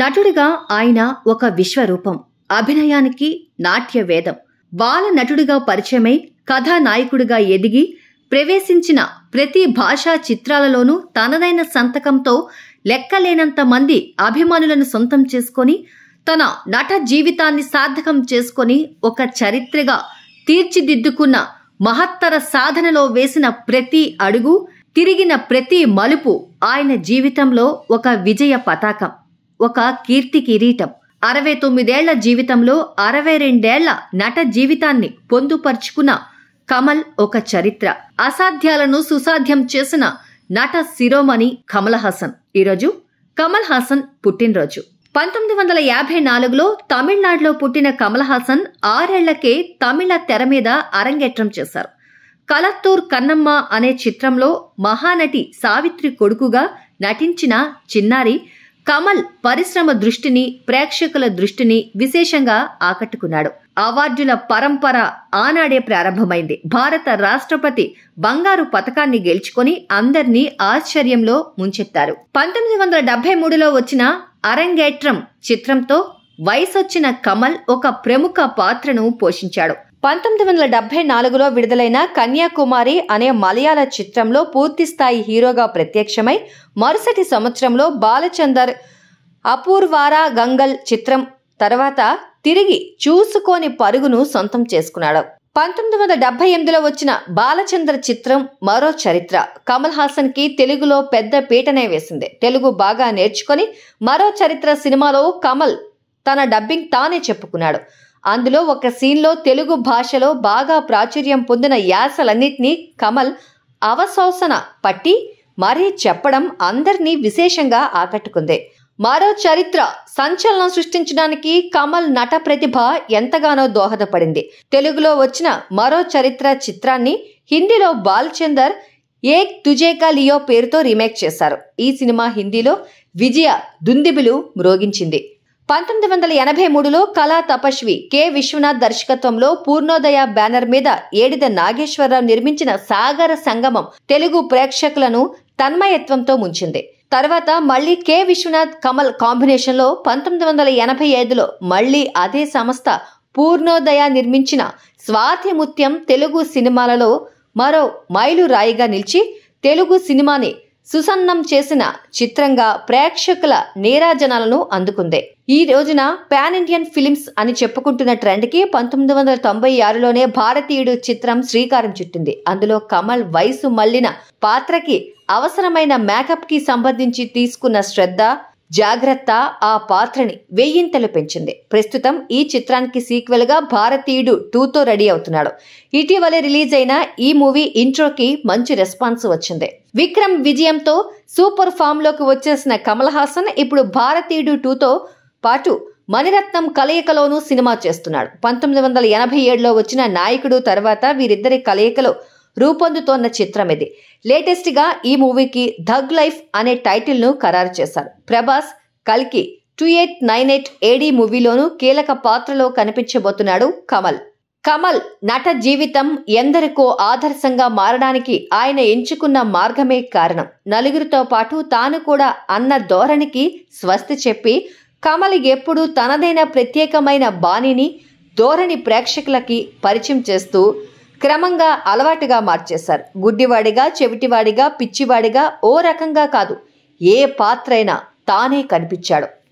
నటుడిగా ఆయన ఒక విశ్వరూపం అభినయానికి నాట్య వేదం బాల నటుడిగా పరిచయమై కథానాయకుడిగా ఎదిగి ప్రవేశించిన ప్రతి భాషా చిత్రాలలోనూ తనదైన సంతకంతో లెక్కలేనంత మంది అభిమానులను సొంతం చేసుకొని తన నట జీవితాన్ని సార్థకం చేసుకొని ఒక చరిత్రగా తీర్చిదిద్దుకున్న మహత్తర సాధనలో వేసిన ప్రతి అడుగు తిరిగిన ప్రతి మలుపు ఆయన జీవితంలో ఒక విజయ పతాకం ఒక కీర్తి కిరీటం అరవై తొమ్మిదేళ్ల జీవితంలో అరవై రెండేళ్ల నట జీవితాన్ని పొందుపరుచుకున్న కమల్ ఒక చరిత్ర అసాధ్యాలను సుసాధ్యం చేసిన నట శిరోమణి కమల్ హాసన్ ఈరోజు కమల్ హాసన్ పుట్టినరోజు పంతొమ్మిది వందల యాభై నాలుగులో తమిళనాడులో పుట్టిన కమల్ హాసన్ ఆరేళ్లకే తమిళ తెర మీద అరంగేట్రం చేశారు కలత్తూర్ కన్నమ్మ అనే చిత్రంలో మహానటి సావిత్రి కొడుకుగా నటించిన చిన్నారి కమల్ పరిశ్రమ దృష్టిని ప్రేక్షకుల దృష్టిని విశేషంగా ఆకట్టుకున్నాడు అవార్డుల పరంపర ఆనాడే ప్రారంభమైంది భారత రాష్ట్రపతి బంగారు పథకాన్ని గెలుచుకొని అందర్నీ ఆశ్చర్యంలో ముంచెత్తారు పంతొమ్మిది వందల డెబ్బై మూడులో వచ్చిన అరంగేట్రం చిత్రంతో వయసొచ్చిన కమల్ ఒక ప్రముఖ పాత్రను పోషించాడు పంతొమ్మిది వందల డెబ్బై నాలుగులో విడుదలైన కన్యాకుమారి అనే మలయాళ చిత్రంలో పూర్తిస్థాయి హీరోగా ప్రత్యక్షమై మరుసటి సంవత్సరంలో బాలచందర్ అపూర్వారా గంగల్ చిత్రం తర్వాత తిరిగి చూసుకొని పరుగును సొంతం చేసుకున్నాడు పంతొమ్మిది వందల డెబ్బై ఎనిమిదిలో వచ్చిన బాలచంద్ర చిత్రం మరో చరిత్ర కమల్ హాసన్ కి తెలుగులో పెద్ద పీటనే వేసింది తెలుగు బాగా నేర్చుకొని మరో చరిత్ర సినిమాలో కమల్ తన డబ్బింగ్ తానే చెప్పుకున్నాడు అందులో ఒక సీన్లో తెలుగు భాషలో బాగా ప్రాచుర్యం పొందిన యాసలన్నింటినీ కమల్ అవశోసన పట్టి మరీ చెప్పడం అందరినీ విశేషంగా ఆకట్టుకుంది మరో చరిత్ర సంచలనం సృష్టించడానికి కమల్ నట ప్రతిభ ఎంతగానో దోహదపడింది తెలుగులో వచ్చిన మరో చరిత్ర చిత్రాన్ని హిందీలో బాల్చందర్ ఏక్ తుజేకా లియో పేరుతో రీమేక్ చేశారు ఈ సినిమా హిందీలో విజయ దుందిబిలు మ్రోగించింది పంతొమ్మిది వందల ఎనభై మూడులో కళా తపస్వి కె విశ్వనాథ్ దర్శకత్వంలో పూర్ణోదయ బ్యానర్ మీద ఏడిద నాగేశ్వరరావు నిర్మించిన సాగర సంగమం తెలుగు ప్రేక్షకులను తన్మయత్వంతో ముంచింది తర్వాత మళ్లీ కె విశ్వనాథ్ కమల్ కాంబినేషన్లో పంతొమ్మిది వందల ఎనభై ఐదులో మళ్లీ అదే సంస్థ పూర్ణోదయ నిర్మించిన స్వాతిముత్యం తెలుగు సినిమాలలో మరో మైలురాయిగా నిలిచి తెలుగు సినిమాని సుసన్నం చేసిన చిత్రంగా ప్రేక్షకుల నేరాజనాలను అందుకుంది ఈ రోజున పాన్ ఇండియన్ ఫిలిమ్స్ అని చెప్పుకుంటున్న ట్రెండ్కి పంతొమ్మిది వందల తొంభై ఆరులోనే భారతీయుడు చిత్రం శ్రీకారం చుట్టింది అందులో కమల్ వయసు మళ్లిన పాత్రకి అవసరమైన మేకప్కి సంబంధించి తీసుకున్న శ్రద్ధ జాగ్రత్త ఆ పాత్రని వెయ్యింతలు పెంచింది ప్రస్తుతం ఈ చిత్రానికి సీక్వెల్గా భారతీయుడు టూతో రెడీ అవుతున్నాడు ఇటీవలే రిలీజ్ అయిన ఈ మూవీ ఇంట్రోకి మంచి రెస్పాన్స్ వచ్చింది విక్రమ్ విజయంతో సూపర్ ఫామ్లోకి వచ్చేసిన కమల్ హాసన్ ఇప్పుడు భారతీయుడు టూతో పాటు మణిరత్నం కలయికలోనూ సినిమా చేస్తున్నాడు పంతొమ్మిది వందల ఎనభై ఏడులో వచ్చిన నాయకుడు తర్వాత వీరిద్దరి కలయికలో రూపొందుతోన్న చిత్రం ఇది లేటెస్ట్గా ఈ మూవీకి ధగ్ లైఫ్ అనే టైటిల్ను ఖరారు చేశారు ప్రభాస్ కల్కి two eight nine eight AD మూవీలోనూ కీలక పాత్రలో కనిపించబోతున్నాడు కమల్ కమల్ నట జీవితం ఎందరికో ఆదర్శంగా మారడానికి ఆయన ఎంచుకున్న మార్గమే కారణం నలుగురితో పాటు తాను కూడా అన్న ధోరణికి స్వస్తి చెప్పి కమల్ ఎప్పుడూ తనదైన ప్రత్యేకమైన బాణిని ధోరణి ప్రేక్షకులకి పరిచయం చేస్తూ క్రమంగా అలవాటుగా మార్చేశారు గుడ్డివాడిగా చెవిటివాడిగా పిచ్చివాడిగా ఓ రకంగా కాదు ఏ పాత్రైనా తానే కనిపించాడు